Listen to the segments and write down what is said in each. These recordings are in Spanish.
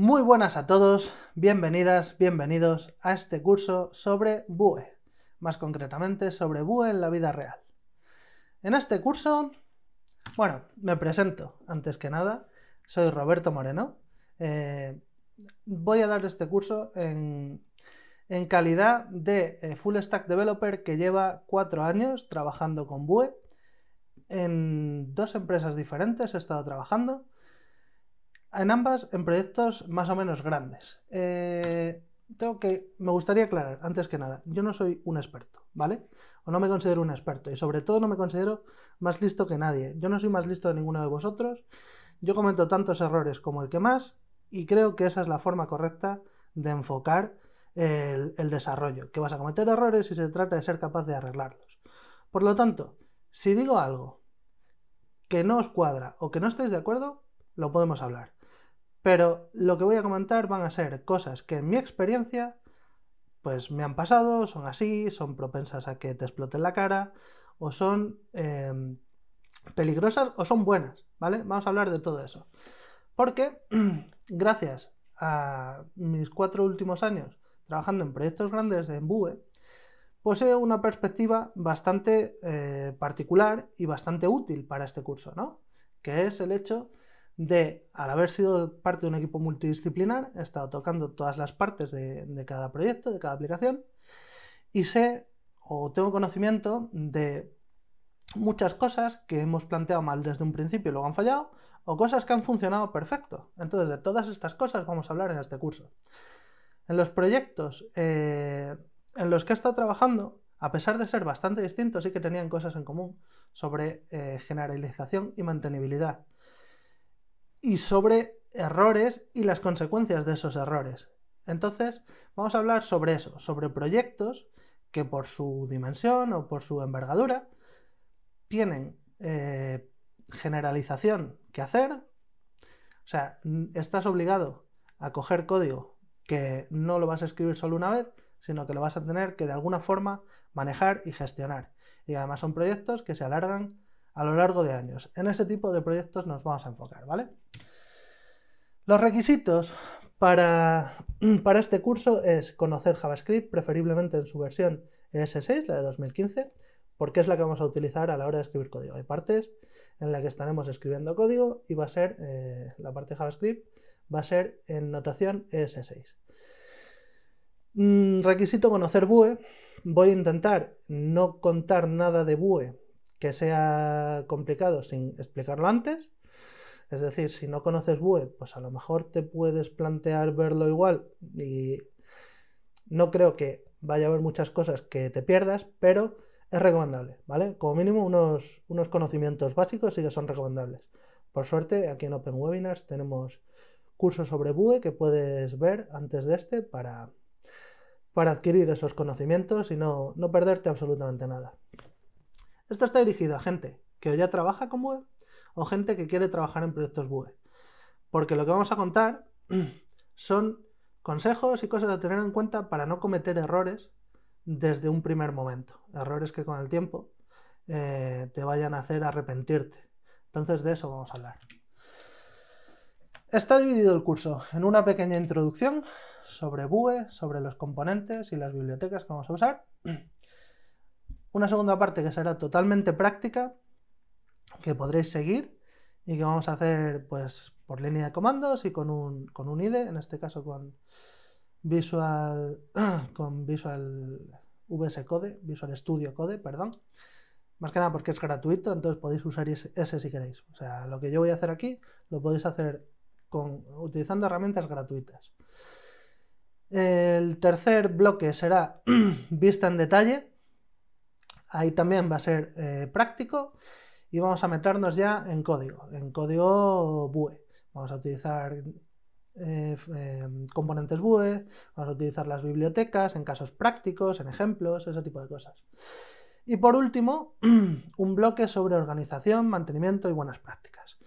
Muy buenas a todos, bienvenidas, bienvenidos a este curso sobre BUE, más concretamente sobre BUE en la vida real. En este curso, bueno, me presento antes que nada, soy Roberto Moreno. Eh, voy a dar este curso en, calidad de eh, full stack developer que lleva cuatro años trabajando con BUE. En dos empresas diferentes he estado trabajando. En ambas, en proyectos más o menos grandes. Eh, que, me gustaría aclarar, antes que nada, yo no soy un experto, ¿vale? O no me considero un experto y sobre todo no me considero más listo que nadie. Yo no soy más listo que ninguno de vosotros. Yo cometo tantos errores como el que más y creo que esa es la forma correcta de enfocar el, el desarrollo, que vas a cometer errores y se trata de ser capaz de arreglarlos. Por lo tanto, si digo algo que no os cuadra o que no estáis de acuerdo, lo podemos hablar. Pero lo que voy a comentar van a ser cosas que en mi experiencia pues me han pasado, son así, son propensas a que te exploten la cara, o son em, peligrosas o son buenas, ¿vale? Vamos a hablar de todo eso. Porque gracias a mis cuatro últimos años trabajando en proyectos grandes en BUE, poseo una perspectiva bastante eh, particular y bastante útil para este curso, ¿no? Que es el hecho de, al haber sido parte de un equipo multidisciplinar, he estado tocando todas las partes de, cada proyecto, de cada aplicación, y sé o tengo conocimiento de muchas cosas que hemos planteado mal desde un principio y luego han fallado, o cosas que han funcionado perfecto. Entonces, de todas estas cosas vamos a hablar en este curso. En los proyectos eh, en los que he estado trabajando, a pesar de ser bastante distintos, sí que tenían cosas en común sobre eh, generalización y mantenibilidad y sobre errores y las consecuencias de esos errores. Entonces, vamos a hablar sobre eso, sobre proyectos que por su dimensión o por su envergadura tienen eh, generalización que hacer. O sea, estás obligado a coger código que no lo vas a escribir solo una vez, sino que lo vas a tener que de alguna forma manejar y gestionar. Y además son proyectos que se alargan a lo largo de años. En ese tipo de proyectos nos vamos a enfocar, ¿vale? Los requisitos para, para este curso es conocer JavaScript, preferiblemente en su versión ES6, la de 2015, porque es la que vamos a utilizar a la hora de escribir código. Hay partes en las que estaremos escribiendo código y va a ser, eh, la parte JavaScript va a ser en notación ES6. Mm, requisito conocer BUE. Voy a intentar no contar nada de BUE que sea complicado sin explicarlo antes. Es decir, si no conoces Vue, pues a lo mejor te puedes plantear verlo igual y no creo que vaya a haber muchas cosas que te pierdas, pero es recomendable, ¿vale? Como mínimo unos, conocimientos básicos sí que son recomendables. Por suerte, aquí en Open Webinars tenemos cursos sobre Vue que puedes ver antes de este para, para adquirir esos conocimientos y no, no perderte absolutamente nada. Esto está dirigido a gente que ya trabaja con Vue o gente que quiere trabajar en proyectos Vue. Porque lo que vamos a contar son consejos y cosas a tener en cuenta para no cometer errores desde un primer momento. Errores que con el tiempo eh, te vayan a hacer arrepentirte. Entonces de eso vamos a hablar. Está dividido el curso en una pequeña introducción sobre Vue, sobre los componentes y las bibliotecas que vamos a usar una segunda parte que será totalmente práctica, que podréis seguir y que vamos a hacer pues por línea de comandos y con un, con un IDE, en este caso con Visual, con Visual VS Code, Visual Studio Code, perdón. Más que nada porque es gratuito, entonces podéis usar ese, si queréis. O sea, lo que yo voy a hacer aquí lo podéis hacer con, utilizando herramientas gratuitas. El tercer bloque será vista en detalle, Ahí también va a ser eh, práctico y vamos a meternos ya en código, en código BUE. Vamos a utilizar eh, eh, componentes BUE, vamos a utilizar las bibliotecas en casos prácticos, en ejemplos, ese tipo de cosas. Y por último, un bloque sobre organización, mantenimiento y buenas prácticas.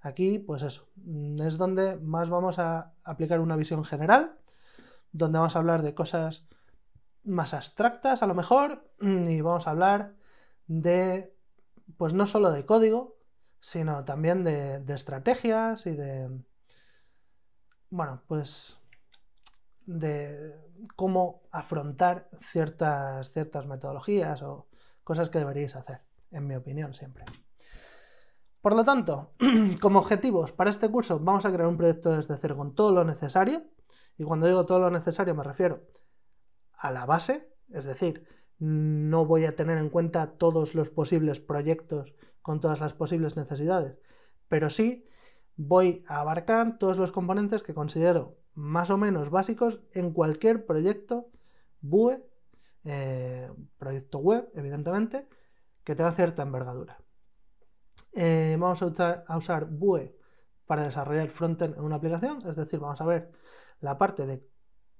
Aquí, pues eso, mm, es donde más vamos a aplicar una visión general, donde vamos a hablar de cosas más abstractas a lo mejor mm, y vamos a hablar de, pues no solo de código, sino también de, estrategias y de, bueno, pues de cómo afrontar ciertas, ciertas metodologías o cosas que deberíais hacer, en mi opinión siempre. Por lo tanto, como objetivos para este curso vamos a crear un proyecto desde cero con todo lo necesario, y cuando digo todo lo necesario me refiero a la base, es decir, no voy a tener en cuenta todos los posibles proyectos con todas las posibles necesidades, pero sí voy a abarcar todos los componentes que considero más o menos básicos en cualquier proyecto BUE, eh, proyecto web, evidentemente, que tenga cierta envergadura. Eh, vamos a usar, a usar BUE para desarrollar frontend en una aplicación, es decir, vamos a ver la parte de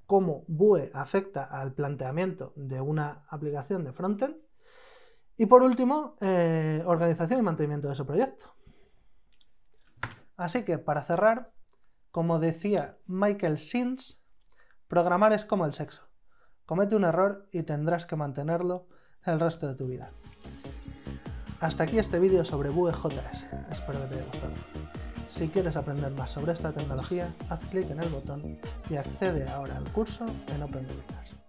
cómo Vue afecta al planteamiento de una aplicación de frontend. Y por último, eh, organización y mantenimiento de su proyecto. Así que para cerrar, como decía Michael Sins, programar es como el sexo. Comete un error y tendrás que mantenerlo el resto de tu vida. Hasta aquí este vídeo sobre Vue.js. Espero que te haya gustado. Si quieres aprender más sobre esta tecnología, haz clic en el botón y accede ahora al curso en OpenWindows.